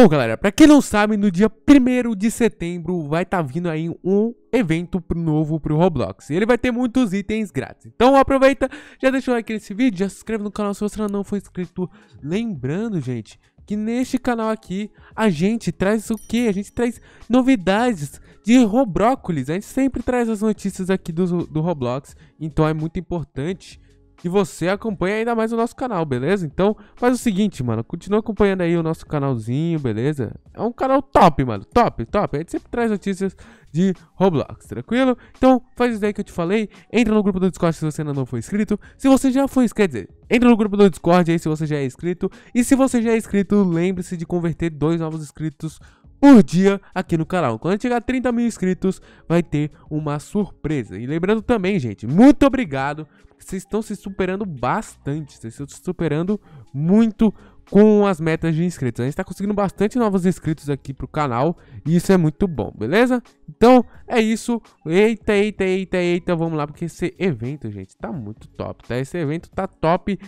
Bom, galera, para quem não sabe, no dia 1 de setembro vai estar tá vindo aí um evento novo pro Roblox. E ele vai ter muitos itens grátis. Então aproveita, já deixa o like nesse vídeo, já se inscreve no canal se você não for inscrito. Lembrando, gente, que neste canal aqui a gente traz o que? A gente traz novidades de Roblox, A gente sempre traz as notícias aqui do, do Roblox, então é muito importante que você acompanha ainda mais o nosso canal, beleza? Então, faz o seguinte, mano, continua acompanhando aí o nosso canalzinho, beleza? É um canal top, mano, top, top. A gente sempre traz notícias de Roblox, tranquilo? Então, faz isso aí que eu te falei, entra no grupo do Discord se você ainda não foi inscrito. Se você já foi inscrito, quer dizer, entra no grupo do Discord aí se você já é inscrito. E se você já é inscrito, lembre-se de converter dois novos inscritos por dia aqui no canal. Quando chegar a 30 mil inscritos, vai ter uma surpresa. E lembrando também, gente, muito obrigado. Vocês estão se superando bastante. Vocês estão se superando muito com as metas de inscritos. A gente está conseguindo bastante novos inscritos aqui para o canal. E isso é muito bom, beleza? Então, é isso. Eita, eita, eita, eita. Vamos lá, porque esse evento, gente, tá muito top, tá? Esse evento tá top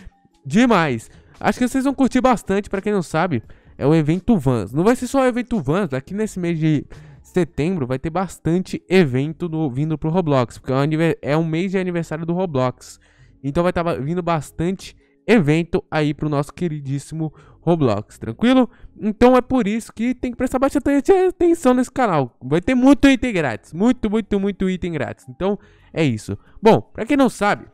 demais. Acho que vocês vão curtir bastante, para quem não sabe é o evento Vans. Não vai ser só o evento Vans, aqui nesse mês de setembro vai ter bastante evento do, vindo pro Roblox, porque é, é um, mês de aniversário do Roblox. Então vai estar tá vindo bastante evento aí pro nosso queridíssimo Roblox, tranquilo? Então é por isso que tem que prestar bastante atenção nesse canal. Vai ter muito item grátis, muito, muito, muito item grátis. Então é isso. Bom, para quem não sabe,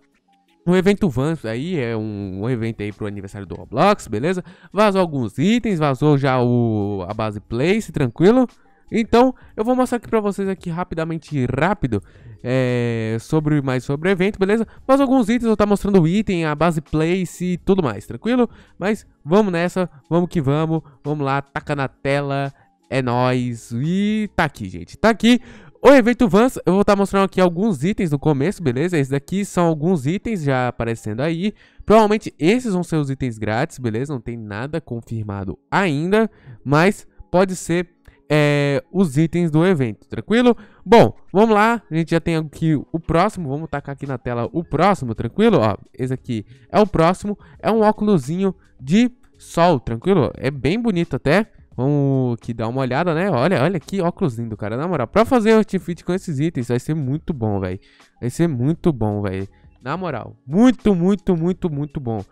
no evento Vans aí, é um, um, evento aí pro aniversário do Roblox, beleza? Vazou alguns itens, vazou já o, a base Place, tranquilo? Então, eu vou mostrar aqui pra vocês aqui rapidamente, rápido, é, sobre mais sobre o evento, beleza? Mas alguns itens, eu vou mostrando o item, a base place e tudo mais, tranquilo? Mas vamos nessa, vamos que vamos, vamos lá, taca na tela, é nóis, e tá aqui, gente, tá aqui. O evento Vans, eu vou estar tá mostrando aqui alguns itens no começo, beleza? Esses daqui são alguns itens já aparecendo aí. Provavelmente esses vão ser os itens grátis, beleza? Não tem nada confirmado ainda, mas pode ser é, os itens do evento, tranquilo? Bom, vamos lá, a gente já tem aqui o próximo, vamos tacar aqui na tela o próximo, tranquilo? Ó, esse aqui é o próximo, é um óculosinho de sol, tranquilo? É bem bonito até, Vamos aqui dar uma olhada, né? Olha, olha que óculos lindo, cara. Na moral, pra fazer o outfit com esses itens vai ser muito bom, velho. Vai ser muito bom, velho. Na moral, muito, muito, muito, muito bom.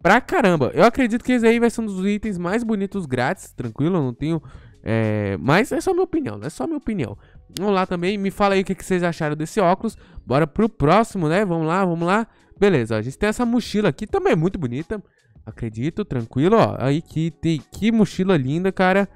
Pra caramba. Eu acredito que esse aí vai ser um dos itens mais bonitos grátis, tranquilo. Eu não tenho... É... Mas é só minha opinião, né? É só minha opinião. Vamos lá também, me fala aí o que, que vocês acharam desse óculos. Bora pro próximo, né? Vamos lá, vamos lá. Beleza, ó, a gente tem essa mochila aqui, também é muito bonita. Acredito, tranquilo, ó. Aí que, tem, que mochila linda, cara.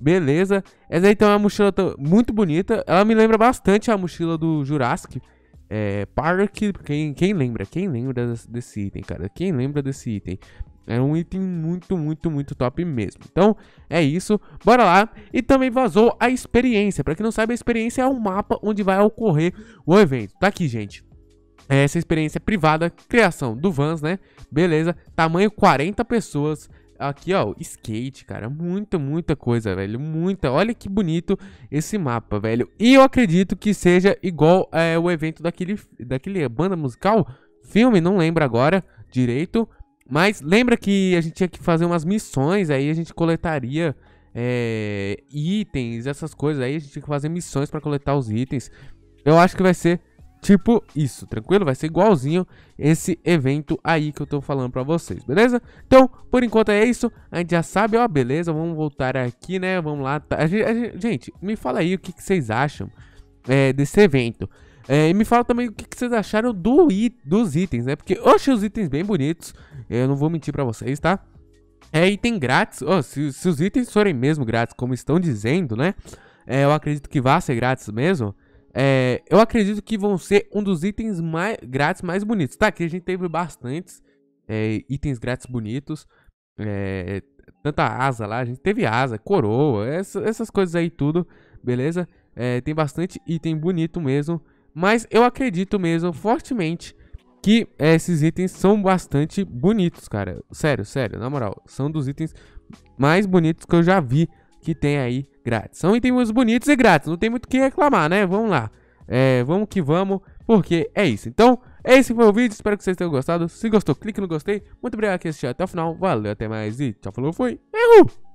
Beleza. Essa aí tem uma mochila muito bonita. Ela me lembra bastante a mochila do Jurassic é, Park. Quem, quem lembra? Quem lembra desse item, cara? Quem lembra desse item? É um item muito, muito, muito top mesmo. Então, é isso. Bora lá. E também vazou a experiência. Para quem não sabe, a experiência é um mapa onde vai ocorrer o evento. Tá aqui, gente essa experiência privada, criação do Vans, né? Beleza, tamanho 40 pessoas. Aqui, ó, skate, cara, muita, muita coisa, velho, muita. Olha que bonito esse mapa, velho. E eu acredito que seja igual é, o evento daquele, daquele banda musical, filme, não lembro agora direito. Mas lembra que a gente tinha que fazer umas missões, aí a gente coletaria é, itens, essas coisas, aí a gente tinha que fazer missões para coletar os itens. Eu acho que vai ser Tipo isso, tranquilo? Vai ser igualzinho esse evento aí que eu tô falando pra vocês, beleza? Então, por enquanto é isso. A gente já sabe, ó, beleza, vamos voltar aqui, né? Vamos lá. Tá. A gente, a gente, gente, me fala aí o que, que vocês acham é, desse evento. É, e me fala também o que, que vocês acharam do it, dos itens, né? Porque eu achei os itens bem bonitos. Eu não vou mentir pra vocês, tá? É item grátis. Oh, se, se os itens forem mesmo grátis, como estão dizendo, né? É, eu acredito que vá ser grátis mesmo. É, eu acredito que vão ser um dos itens mais, grátis mais bonitos. Tá, aqui a gente teve bastantes é, itens grátis bonitos. É, tanta asa lá, a gente teve asa, coroa, essa, essas coisas aí tudo, beleza? É, tem bastante item bonito mesmo. Mas eu acredito mesmo, fortemente, que esses itens são bastante bonitos, cara. Sério, sério, na moral. São dos itens mais bonitos que eu já vi que tem aí grátis. São itens bonitos e grátis, não tem muito o que reclamar, né? Vamos lá. É, vamos que vamos, porque é isso. Então, esse é foi o vídeo, espero que vocês tenham gostado. Se gostou, clique no gostei. Muito obrigado por assistir até o final. Valeu, até mais e tchau, falou, fui. Errou!